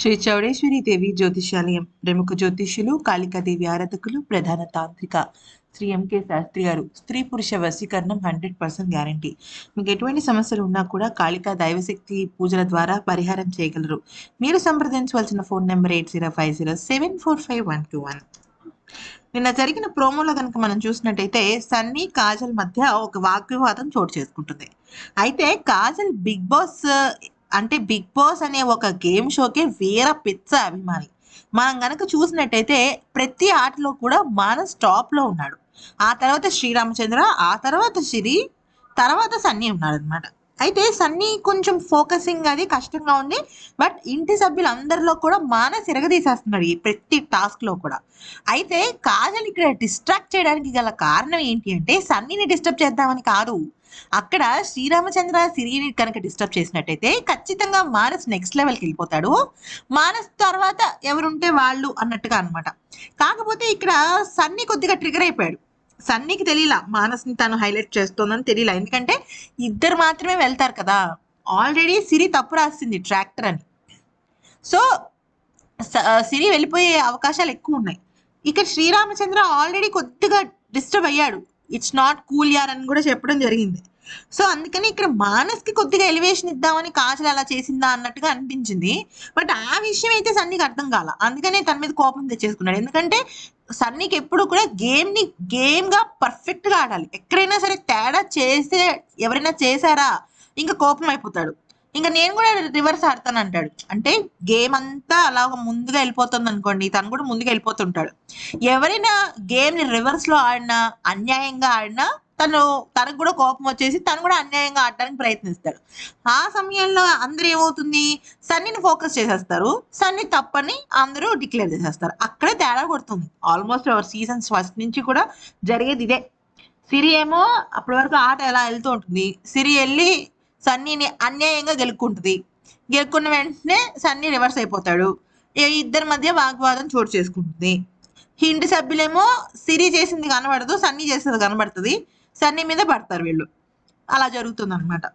శ్రీ చౌడేశ్వరి దేవి జ్యోతిషాలయం ప్రముఖ జ్యోతిష్యులు కాళికాదేవి ఆరాధకులు ప్రధాన తాంత్రిక శ్రీ ఎంకే శాస్త్రి గారు స్త్రీ పురుష వశీకరణం హండ్రెడ్ పర్సెంట్ గ్యారంటీ మీకు ఎటువంటి సమస్యలు ఉన్నా కూడా కాళికా దైవశక్తి పూజల ద్వారా పరిహారం చేయగలరు మీరు సంప్రదించవలసిన phone number eight zero five zero seven four five one two one నిన్న జరిగిన ప్రోమోలో కనుక మనం చూసినట్టయితే సన్నీ కాజల్ మధ్య ఒక వాగ్వివాదం చోటు చేసుకుంటుంది అయితే కాజల్ బిగ్ బాస్ అంటే బిగ్ బాస్ అనే ఒక గేమ్ షోకే వీర పిచ్చ అభిమాని మనం గనక చూసినట్టయితే ప్రతి ఆటలో కూడా మానస్ టాప్లో ఉన్నాడు ఆ తర్వాత శ్రీరామచంద్ర ఆ తర్వాత సిరి తర్వాత సన్నీ ఉన్నాడు అనమాట అయితే సన్నీ కొంచెం ఫోకసింగ్ అది కష్టంగా ఉంది బట్ ఇంటి సభ్యులు అందరిలో కూడా మానస్ సిరగదీసేస్తున్నాడు ఈ ప్రతి టాస్క్లో కూడా అయితే కాజల్ ఇక్కడ డిస్ట్రాక్ట్ చేయడానికి గల కారణం ఏంటి అంటే సన్నీని డిస్టర్బ్ చేద్దామని కాదు అక్కడ శ్రీరామచంద్ర సిరిని కనుక డిస్టర్బ్ చేసినట్టయితే ఖచ్చితంగా మానస్ నెక్స్ట్ లెవెల్కి వెళ్ళిపోతాడు మానస్ తర్వాత ఎవరుంటే వాళ్ళు అన్నట్టుగా అనమాట కాకపోతే ఇక్కడ సన్నీ కొద్దిగా ట్రిగర్ అయిపోయాడు సన్నీకి తెలియలా మానసిని తను హైలైట్ చేస్తోందని తెలియలా ఎందుకంటే ఇద్దరు మాత్రమే వెళ్తారు కదా ఆల్రెడీ సిరి తప్పు రాసింది ట్రాక్టర్ అని సో సిరి వెళ్ళిపోయే అవకాశాలు ఎక్కువ ఉన్నాయి ఇక శ్రీరామచంద్ర ఆల్రెడీ కొద్దిగా డిస్టర్బ్ అయ్యాడు ఇట్స్ నాట్ కూల్ యార్ అని కూడా చెప్పడం జరిగింది సో అందుకని ఇక్కడ మానస్కి కొద్దిగా ఎలివేషన్ ఇద్దామని కాజల్ అలా చేసిందా అన్నట్టుగా అనిపించింది బట్ ఆ విషయం అయితే సన్నీకి అర్థం కాల అందుకనే తన మీద కోపం తెచ్చేసుకున్నాడు ఎందుకంటే సన్నీకి ఎప్పుడు కూడా గేమ్ని గేమ్గా పర్ఫెక్ట్గా ఆడాలి ఎక్కడైనా సరే తేడా చేస్తే ఎవరైనా చేశారా ఇంకా కోపం అయిపోతాడు ఇంకా నేను కూడా రివర్స్ ఆడతాను అంటాడు అంటే గేమ్ అంతా అలా ముందుగా వెళ్ళిపోతుంది అనుకోండి తను కూడా ముందుగా వెళ్ళిపోతుంటాడు ఎవరైనా గేమ్ని రివర్స్లో ఆడినా అన్యాయంగా ఆడినా తను తనకు కూడా కోపం వచ్చేసి తను కూడా అన్యాయంగా ఆడడానికి ప్రయత్నిస్తాడు ఆ సమయంలో అందరూ ఏమవుతుంది సన్నీని ఫోకస్ చేసేస్తారు సన్నీ తప్పని అందరూ డిక్లేర్ చేసేస్తారు అక్కడే తేడా కొడుతుంది ఆల్మోస్ట్ అవర్ సీజన్స్ ఫస్ట్ నుంచి కూడా జరిగేది ఇదే సిరి ఏమో అప్పటి వరకు ఆట ఎలా వెళ్తూ ఉంటుంది సిరి వెళ్ళి సన్నీని అన్యాయంగా గెలుక్కుంటుంది గెలుక్కున్న వెంటనే సన్నీ రివర్స్ అయిపోతాడు ఇద్దరి మధ్య వాగ్వాదం చోటు చేసుకుంటుంది హిండ్ సభ్యులేమో సిరి చేసింది కనబడదు సన్నీ చేసేది కనబడుతుంది సన్నీ మీద పడతారు వీళ్ళు అలా జరుగుతుంది అనమాట